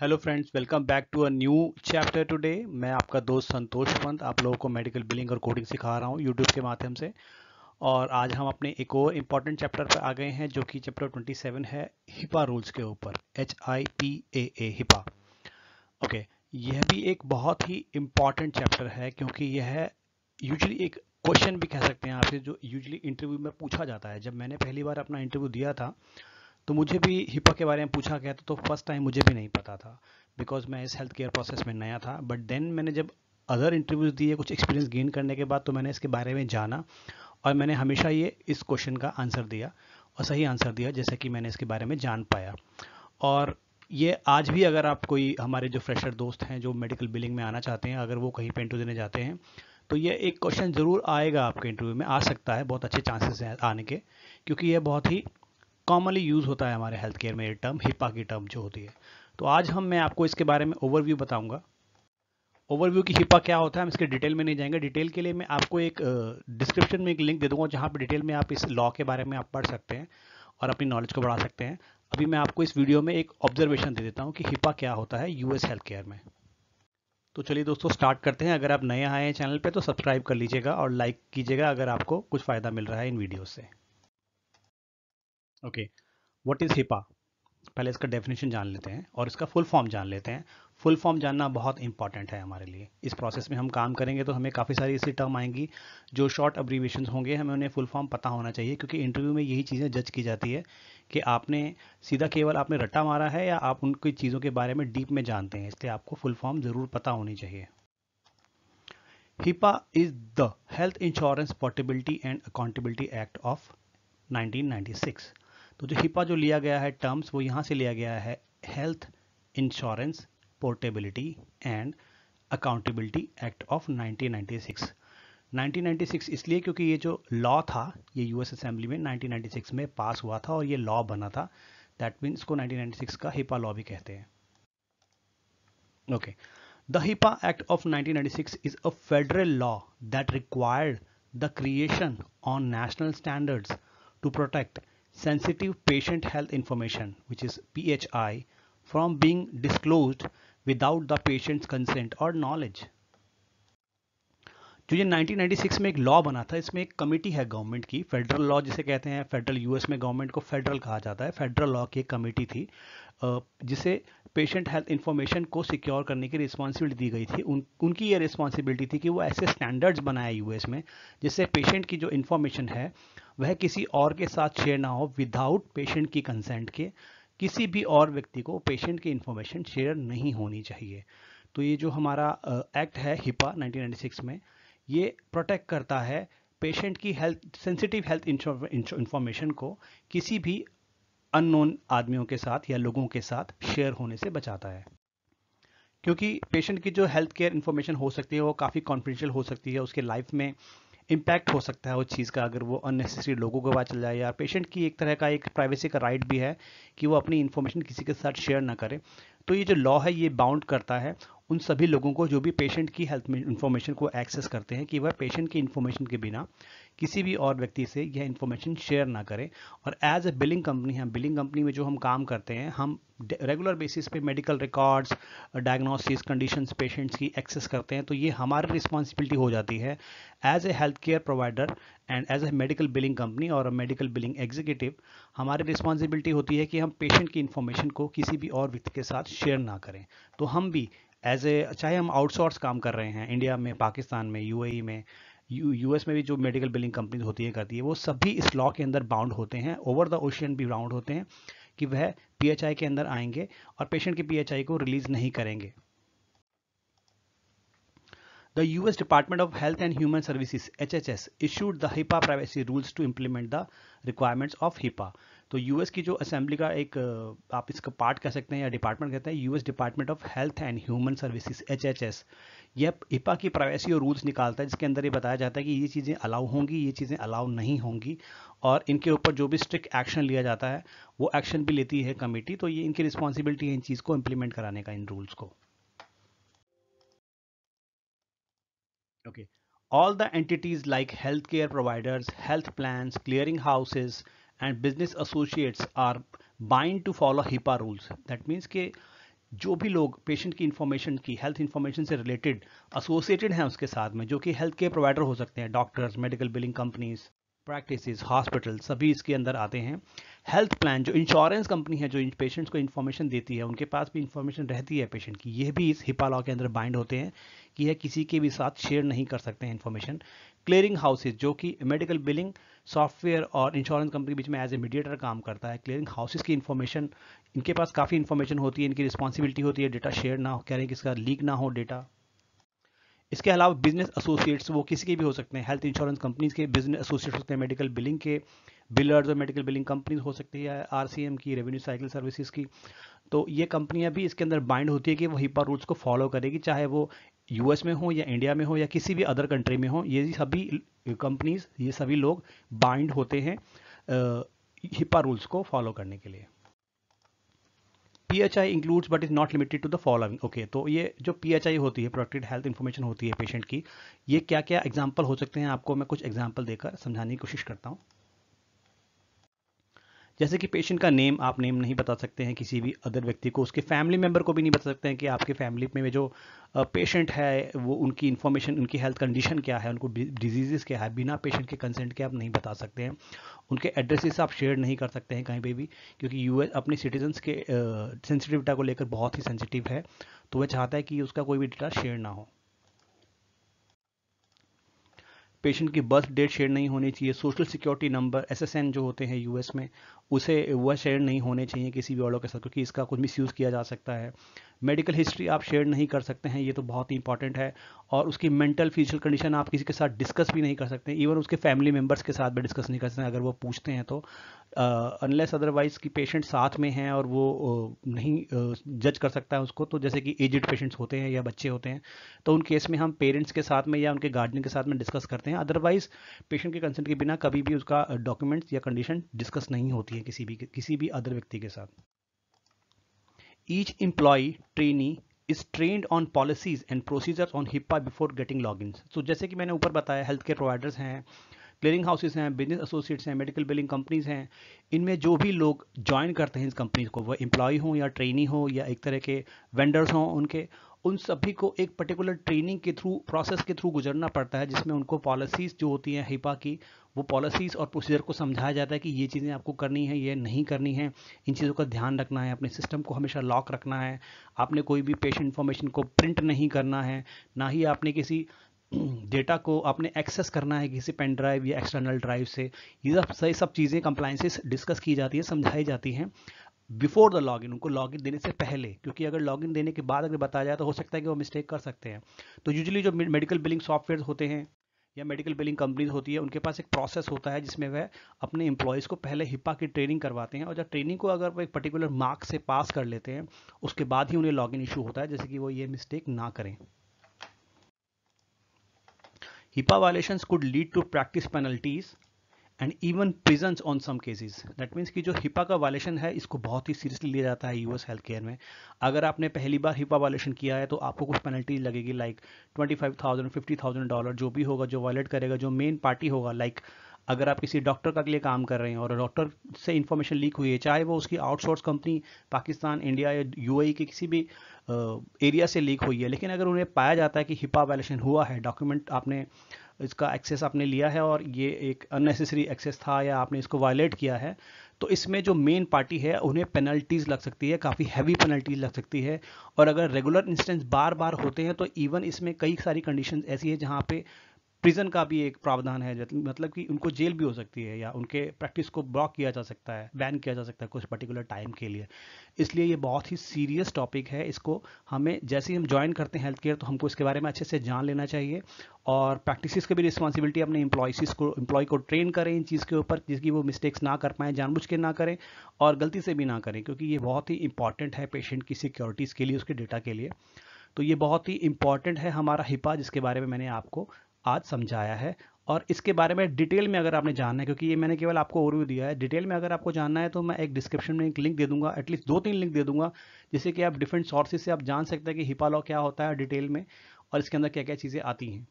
Hello friends welcome back to a new chapter today मैं आपका दोस्त संतोष पंत आप लोगों को मेडिकल बिलिंग और कोडिंग सिखा रहा हूँ यूट्यूब के माध्यम से और आज हम अपने एक और इम्पॉर्टेंट चैप्टर पर आ गए हैं जो कि चैप्टर 27 है हिपा रूल्स के ऊपर H I P A A HIPAA okay यह भी एक बहुत ही इम्पॉर्टेंट चैप्टर है क्योंकि यह यूजली एक क्वेश्चन भी कह सकते हैं आपसे जो यूजली इंटरव्यू में पूछा जाता है जब मैंने पहली बार अपना इंटरव्यू दिया था तो मुझे भी हिपा के बारे में पूछा गया था तो फर्स्ट टाइम मुझे भी नहीं पता था बिकॉज मैं इस हेल्थ केयर प्रोसेस में नया था बट देन मैंने जब अदर इंटरव्यूज़ दिए कुछ एक्सपीरियंस गेन करने के बाद तो मैंने इसके बारे में जाना और मैंने हमेशा ये इस क्वेश्चन का आंसर दिया और सही आंसर दिया जैसे कि मैंने इसके बारे में जान पाया और ये आज भी अगर आप कोई हमारे जो फ्रेशर दोस्त हैं जो मेडिकल बिलिंग में आना चाहते हैं अगर वो कहीं पर इंटरव्यू देने जाते हैं तो ये एक क्वेश्चन ज़रूर आएगा आपके इंटरव्यू में आ सकता है बहुत अच्छे चांसेस हैं आने के क्योंकि ये बहुत ही कॉमनली यूज़ होता है हमारे हेल्थ केयर में ये टर्म हिपा की टर्म जो होती है तो आज हम मैं आपको इसके बारे में ओवरव्यू बताऊंगा ओवरव्यू की हिपा क्या होता है हम इसके डिटेल में नहीं जाएंगे डिटेल के लिए मैं आपको एक डिस्क्रिप्शन में एक लिंक दे दूंगा जहाँ पर डिटेल में आप इस लॉ के बारे में आप पढ़ सकते हैं और अपनी नॉलेज को बढ़ा सकते हैं अभी मैं आपको इस वीडियो में एक ऑब्जर्वेशन दे देता हूँ कि हिपा क्या होता है यूएस हेल्थ केयर में तो चलिए दोस्तों स्टार्ट करते हैं अगर आप नए आए हैं चैनल पे तो सब्सक्राइब कर लीजिएगा और लाइक कीजिएगा अगर आपको कुछ फ़ायदा मिल रहा है इन वीडियो से ओके व्हाट इज़ हिपा पहले इसका डेफिनेशन जान लेते हैं और इसका फुल फॉर्म जान लेते हैं फुल फॉर्म जानना बहुत इंपॉर्टेंट है हमारे लिए इस प्रोसेस में हम काम करेंगे तो हमें काफ़ी सारी ऐसी टर्म आएंगी जो शॉर्ट अब्रीवेशन होंगे हमें उन्हें फुल फॉर्म पता होना चाहिए क्योंकि इंटरव्यू में यही चीज़ें जज की जाती है कि आपने सीधा केवल आपने रट्टा मारा है या आप उनकी चीज़ों के बारे में डीप में जानते हैं इसलिए आपको फुल फॉर्म ज़रूर पता होनी चाहिए HIPAA is the health insurance portability and accountability act of 1996 तो जो हिपा जो लिया गया है टर्म्स वो यहाँ से लिया गया है health insurance portability and accountability act of 1996 1996 इसलिए क्योंकि ये जो लॉ था ये यूएस असेंबली में 1996 में पास हुआ था और ये लॉ बना था दैट मीन्स को 1996 का हिपा लॉ भी कहते हैं okay the HIPAA act of 1996 is a federal law that required the creation on national standards to protect sensitive patient health information which is PHI from being disclosed without the patient's consent or knowledge जो ये 1996 में एक law बना था इसमें एक committee है government की फेडरल लॉ जिसे कहते हैं फेडरल यूएस में गवर्नमेंट को फेडरल कहा जाता है फेडरल लॉ की एक कमेटी थी जिसे पेशेंट हेल्थ इन्फॉर्मेशन को सिक्योर करने की रिस्पांसिबिलिटी दी गई थी उन उनकी ये रिस्पॉन्सिबिलिटी थी कि वो ऐसे स्टैंडर्ड्स बनाए यूएस में जिससे पेशेंट की जो इन्फॉर्मेशन है वह किसी और के साथ शेयर ना हो विदाउट पेशेंट की कंसेंट के किसी भी और व्यक्ति को पेशेंट की इन्फॉर्मेशन शेयर नहीं होनी चाहिए तो ये जो हमारा एक्ट है हिपा 1996 में ये प्रोटेक्ट करता है पेशेंट की हेल्थ सेंसिटिव हेल्थ इंफॉर्मेशन को किसी भी अननोन आदमियों के साथ या लोगों के साथ शेयर होने से बचाता है क्योंकि पेशेंट की जो हेल्थ केयर इन्फॉर्मेशन हो सकती है वो काफ़ी कॉन्फिडेंशियल हो सकती है उसके लाइफ में इम्पैक्ट हो सकता है उस चीज़ का अगर वो अननेसेसरी लोगों के पास चल जाए या पेशेंट की एक तरह का एक प्राइवेसी का राइट भी है कि वो अपनी इन्फॉर्मेशन किसी के साथ शेयर ना करे तो ये जो लॉ है ये बाउंड करता है उन सभी लोगों को जो भी पेशेंट की हेल्थ इन्फॉर्मेशन को एक्सेस करते हैं कि वह पेशेंट की इन्फॉर्मेशन के बिना किसी भी और व्यक्ति से यह इन्फॉर्मेशन शेयर ना करें और एज ए बिलिंग कंपनी हम बिलिंग कंपनी में जो हम काम करते हैं हम रेगुलर बेसिस पे medical records diagnosis conditions patients की एक्सेस करते हैं तो ये हमारी रिस्पॉन्सिबिलिटी हो जाती है as a health care provider and as a medical billing company और मेडिकल बिलिंग एग्जीक्यूटिव हमारी रिस्पॉन्सिबिलिटी होती है कि हम पेशेंट की इन्फॉर्मेशन को किसी भी और व्यक्ति के साथ शेयर ना करें तो हम भी एज ए चाहे हम आउटसोर्स काम कर रहे हैं इंडिया में पाकिस्तान में यूएई e में यूएस में भी जो मेडिकल बिलिंग कंपनी होती है करती है वो सभी इस लॉ के अंदर बाउंड होते हैं ओवर द ओशियन भी बाउंड होते हैं कि वह पीएचआई के अंदर आएंगे और पेशेंट के पीएचआई को रिलीज नहीं करेंगे the US department of health and human services H H S issued the HIPAA privacy rules to implement the requirements of HIPAA तो यूएस की जो असेंबली का एक आप इसका पार्ट कह सकते हैं या डिपार्टमेंट कहते हैं US department of health and human services HHS यह इपा की प्राइवेसी और रूल्स निकालता है जिसके अंदर ये बताया जाता है कि ये चीज़ें अलाउ होंगी ये चीज़ें अलाउ नहीं होंगी और इनके ऊपर जो भी स्ट्रिक्ट एक्शन लिया जाता है वो एक्शन भी लेती है कमेटी तो ये इनकी रिस्पॉन्सिबिलिटी है इन चीज़ को इम्प्लीमेंट कराने का इन रूल्स को okay all the entities like health care providers health plans clearing houses and business associates are bind to follow HIPAA rules that means के जो भी लोग पेशेंट की इन्फॉर्मेशन की हेल्थ इन्फॉर्मेशन से रिलेटेड एसोसिएटेड हैं उसके साथ में जो कि हेल्थ केयर प्रोवाइडर हो सकते हैं doctors medical billing companies practice hospital सभी इसके अंदर आते हैं हेल्थ प्लान जो इंश्योरेंस कंपनी है जो इन पेशेंट्स को इन्फॉर्मेशन देती है उनके पास भी इन्फॉर्मेशन रहती है पेशेंट की यह भी इस हिपा लॉ के अंदर बाइंड होते हैं कि यह किसी के भी साथ शेयर नहीं कर सकते हैं इन्फॉर्मेशन क्लियरिंग हाउसेज जो कि मेडिकल बिलिंग सॉफ्टवेयर और इंश्योरेंस कंपनी बीच में एज ए मीडिएटर काम करता है क्लियरिंग हाउसेज की इन्फॉर्मेशन इनके पास काफ़ी इन्फॉर्मेशन होती है इनकी रिस्पॉन्सिबिलिटी होती है डेटा शेयर ना हो कह रहे हैं कि इसका लीक ना हो डेटा इसके अलावा बिजनेस एसोसिएट्स वो किसी के भी हो सकते हैं हेल्थ इंश्योरेंस कंपनीज के बिजनेस एसोसिएट होते हैं मेडिकल बिलिंग के बिलर्स और मेडिकल बिलिंग कंपनीज हो सकती है आर की रेवेन्यू साइकिल सर्विसेज की तो ये कंपनियां भी इसके अंदर बाइंड होती है कि वो हिपा रूल्स को फॉलो करेगी चाहे वो यूएस में हो या इंडिया में हो या किसी भी अदर कंट्री में हो ये सभी कंपनीज ये सभी लोग बाइंड होते हैं हिपा रूल्स को फॉलो करने के लिए P H I includes but is not limited to the following okay तो ये जो पी एच आई होती है प्रोडक्टेड हेल्थ इन्फॉर्मेशन होती है पेशेंट की ये क्या क्या एग्जाम्पल हो सकते हैं आपको मैं कुछ एग्जाम्पल देकर समझाने की कोशिश करता हूँ जैसे कि पेशेंट का नेम आप नेम नहीं बता सकते हैं किसी भी अदर व्यक्ति को उसके फैमिली मेंबर को भी नहीं बता सकते हैं कि आपके फैमिली में जो पेशेंट है वो उनकी इन्फॉर्मेशन उनकी हेल्थ कंडीशन क्या है उनको डिजीजेस क्या है बिना पेशेंट के कंसेंट के आप नहीं बता सकते हैं उनके एड्रेसेस आप शेयर नहीं कर सकते हैं कहीं पर भी क्योंकि यूएस अपने सिटीजन्स के सेंसिटिव डाटा को लेकर बहुत ही सेंसिटिव है तो वह चाहता है कि उसका कोई भी डेटा शेयर ना हो पेशेंट की बर्थ डेट शेयर नहीं होनी चाहिए सोशल सिक्योरिटी नंबर एसएसएन जो होते हैं यूएस में उसे वह शेयर नहीं होने चाहिए किसी भी ऑर्डर के साथ क्योंकि इसका कुछ मिसयूज़ किया जा सकता है मेडिकल हिस्ट्री आप शेयर नहीं कर सकते हैं ये तो बहुत ही इंपॉर्टेंट है और उसकी मेंटल फिजिकल कंडीशन आप किसी के साथ डिस्कस भी नहीं कर सकते इवन उसके फैमिली मेम्बर्स के साथ भी डिस्कस नहीं कर सकते अगर वो पूछते हैं तो अनलेस अदरवाइज कि पेशेंट साथ में हैं और वो uh, नहीं जज कर सकता है उसको तो जैसे कि एजड पेशेंट्स होते हैं या बच्चे होते हैं तो उन केस में हम पेरेंट्स के साथ में या उनके गार्जियन के साथ में डिस्कस करते हैं अदरवाइज पेशेंट के कंसेंट के बिना कभी भी उसका डॉक्यूमेंट्स या कंडीशन डिस्कस नहीं होती हैं किसी भी किसी भी अदर व्यक्ति के साथ each employee trainee is trained on policies and procedures on HIPAA before getting logins. So जैसे कि मैंने ऊपर बताया हेल्थ केयर प्रोवाइडर्स हैं क्लियरिंग हाउसेज हैं बिजनेस एसोसिएट्स हैं मेडिकल बिलिंग कंपनीज हैं इनमें जो भी लोग ज्वाइन करते हैं इस कंपनीज को वह इंप्लॉय हों या ट्रेनी हो या एक तरह के वेंडर्स हों उनके उन सभी को एक पर्टिकुलर ट्रेनिंग के थ्रू प्रोसेस के थ्रू गुजरना पड़ता है जिसमें उनको पॉलिसीज़ जो होती हैं हिपा की वो पॉलिसीज़ और प्रोसीजर को समझाया जाता है कि ये चीज़ें आपको करनी है ये नहीं करनी है इन चीज़ों का ध्यान रखना है अपने सिस्टम को हमेशा लॉक रखना है आपने कोई भी पेशेंट इन्फॉर्मेशन को प्रिंट नहीं करना है ना ही आपने किसी डेटा को आपने एक्सेस करना है किसी पेन ड्राइव या एक्सटर्नल ड्राइव से ये सब सही सब चीज़ें कंप्लाइंसेस डिस्कस की जाती है समझाई जाती हैं बिफोर द लॉग इन उनको लॉग इन देने से पहले क्योंकि अगर लॉग इन देने के बाद अगर बताया जाए तो हो सकता है कि वो मिस्टेक कर सकते हैं तो यूजली जो मेडिकल बिलिंग सॉफ्टवेयर होते हैं या मेडिकल बिलिंग कंपनीज होती है उनके पास एक प्रोसेस होता है जिसमें वह अपने इंप्लॉयज को पहले हिपा की ट्रेनिंग करवाते हैं और जब ट्रेनिंग को अगर वो एक पर्टिकुलर मार्क से पास कर लेते हैं उसके बाद ही उन्हें लॉग इन इशू होता है जैसे कि वो ये मिस्टेक ना करें HIPAA violation could lead to practice penalties and even prison on some cases that means कि जो हिपा का वायलेशन है इसको बहुत ही सीरियसली लिया जाता है यूएस हेल्थ केयर में अगर आपने पहली बार हिपा वायलेशन किया है तो आपको कुछ पेनल्टी लगेगी like twenty five thousand fifty thousand dollar जो भी होगा जो वायलेट करेगा जो मेन पार्टी होगा लाइक अगर आप किसी डॉक्टर का के लिए काम कर रहे हैं और डॉक्टर से इन्फॉर्मेशन लीक हुई है चाहे वो उसकी आउटसोर्स कंपनी पाकिस्तान इंडिया या यू e के किसी भी एरिया से लीक हुई है लेकिन अगर उन्हें पाया जाता है कि हिपा वायलेशन हुआ है डॉक्यूमेंट आपने इसका एक्सेस आपने लिया है और ये एक अननेसेसरी एक्सेस था या आपने इसको वायलेट किया है तो इसमें जो मेन पार्टी है उन्हें पेनल्टीज़ लग सकती है काफ़ी हैवी पेनल्टीज लग सकती है और अगर रेगुलर इंस्टेंस बार बार होते हैं तो इवन इसमें कई सारी कंडीशन ऐसी है जहाँ पे प्रिजन का भी एक प्रावधान है मतलब कि उनको जेल भी हो सकती है या उनके प्रैक्टिस को ब्लॉक किया जा सकता है बैन किया जा सकता है कुछ पर्टिकुलर टाइम के लिए इसलिए ये बहुत ही सीरियस टॉपिक है इसको हमें जैसे ही हम ज्वाइन करते हैं हेल्थ केयर तो हमको इसके बारे में अच्छे से जान लेना चाहिए और प्रैक्टिस की भी रिस्पॉन्सिबिलिटी अपने एम्प्लॉयसिस को इंप्लॉय को ट्रेन करें इन चीज़ के ऊपर जिसकी वो मिस्टेक्स ना कर पाएँ जानबूझ के ना करें और गलती से भी ना करें क्योंकि ये बहुत ही इंपॉर्टेंट है पेशेंट की सिक्योरिटीज़ के लिए उसके डेटा के लिए तो ये बहुत ही इंपॉर्टेंट है हमारा हिपा जिसके बारे में मैंने आपको आज समझाया है और इसके बारे में डिटेल में अगर आपने जानना है क्योंकि ये मैंने केवल आपको ओवरव्यू दिया है डिटेल में अगर आपको जानना है तो मैं एक डिस्क्रिप्शन में एक लिंक दे दूंगा एटलीस्ट दो तीन लिंक दे दूंगा जिससे कि आप डिफरेंट सोर्सेज से आप जान सकते हैं कि हिपा लॉ क्या होता है डिटेल में और इसके अंदर क्या क्या चीज़ें आती हैं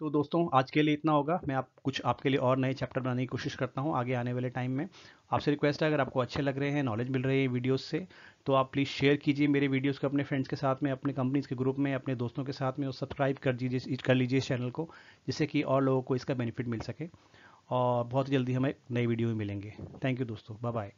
तो दोस्तों आज के लिए इतना होगा मैं आप कुछ आपके लिए और नए चैप्टर बनाने की कोशिश करता हूँ आगे आने वाले टाइम में आपसे रिक्वेस्ट है अगर आपको अच्छे लग रहे हैं नॉलेज मिल रही है वीडियोस से तो आप प्लीज़ शेयर कीजिए मेरे वीडियोस को अपने फ्रेंड्स के साथ में अपने कंपनीज के ग्रुप में अपने दोस्तों के साथ में और सब्सक्राइब कर दीजिए कर लीजिए इस चैनल को जिससे कि और लोगों को इसका बेनिफिट मिल सके और बहुत जल्दी हमें नई वीडियो में मिलेंगे थैंक यू दोस्तों बाय बाय